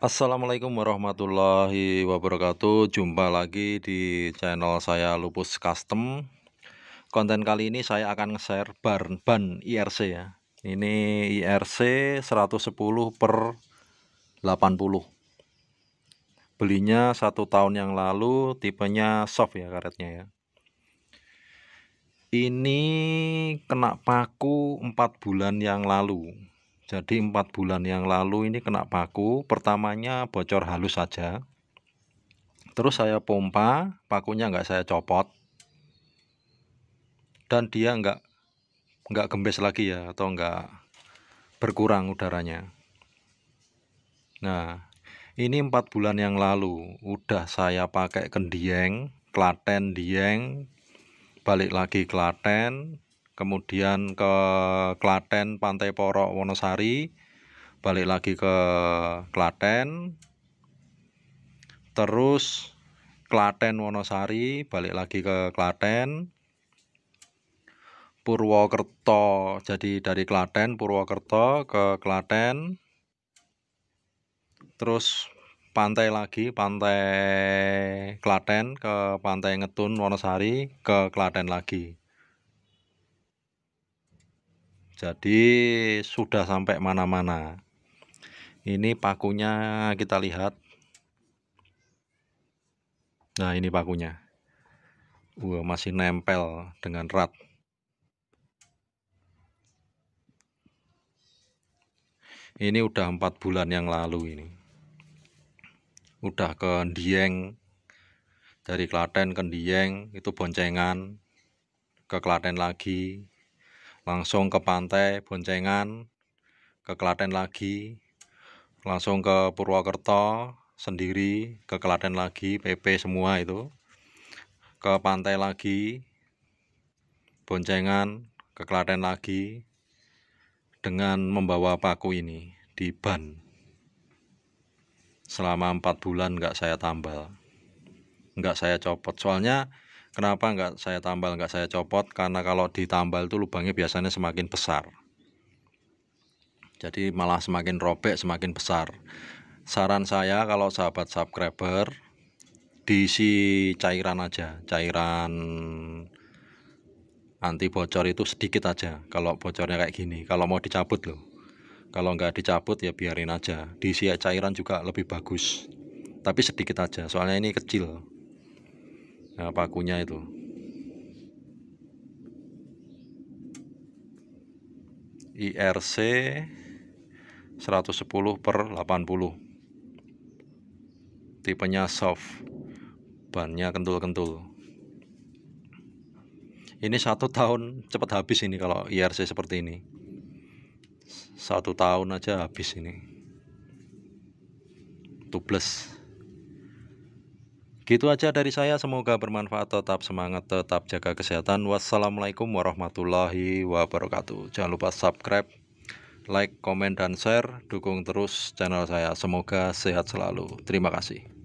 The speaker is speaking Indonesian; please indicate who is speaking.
Speaker 1: Assalamualaikum warahmatullahi wabarakatuh Jumpa lagi di channel saya Lupus Custom Konten kali ini saya akan share ban, ban IRC ya Ini IRC 110 per 80 Belinya satu tahun yang lalu Tipenya soft ya karetnya ya Ini kena paku 4 bulan yang lalu jadi empat bulan yang lalu ini kena paku, pertamanya bocor halus saja. Terus saya pompa, pakunya nggak saya copot. Dan dia nggak nggak gembes lagi ya atau nggak berkurang udaranya. Nah, ini empat bulan yang lalu udah saya pakai kendieng, Klaten Dieng, balik lagi Klaten, kemudian ke Klaten Pantai Porok Wonosari balik lagi ke Klaten terus Klaten Wonosari balik lagi ke Klaten Purwokerto jadi dari Klaten Purwokerto ke Klaten terus pantai lagi pantai Klaten ke pantai Ngetun Wonosari ke Klaten lagi jadi sudah sampai mana-mana ini pakunya kita lihat nah ini pakunya Wah, masih nempel dengan rat ini udah empat bulan yang lalu ini udah ke Dieng dari Klaten ke Dieng itu boncengan ke Klaten lagi langsung ke pantai Boncengan ke Klaten lagi langsung ke Purwokerto sendiri ke Klaten lagi PP semua itu ke pantai lagi Boncengan ke Klaten lagi dengan membawa paku ini di ban selama empat bulan nggak saya tambal nggak saya copot soalnya Kenapa nggak saya tambal, nggak saya copot? Karena kalau ditambal itu lubangnya biasanya semakin besar. Jadi malah semakin robek, semakin besar. Saran saya kalau sahabat subscriber diisi cairan aja, cairan anti bocor itu sedikit aja kalau bocornya kayak gini kalau mau dicabut loh kalau nggak dicabut ya biarin aja diisi cairan juga lebih bagus tapi sedikit aja soalnya ini kecil nah, pakunya itu IRC 110 per 80 tipenya soft bannya kentul-kentul ini satu tahun cepat habis ini kalau IRC seperti ini satu tahun aja habis ini tubles Gitu aja dari saya, semoga bermanfaat, tetap semangat, tetap jaga kesehatan. Wassalamualaikum warahmatullahi wabarakatuh. Jangan lupa subscribe, like, komen, dan share. Dukung terus channel saya. Semoga sehat selalu. Terima kasih.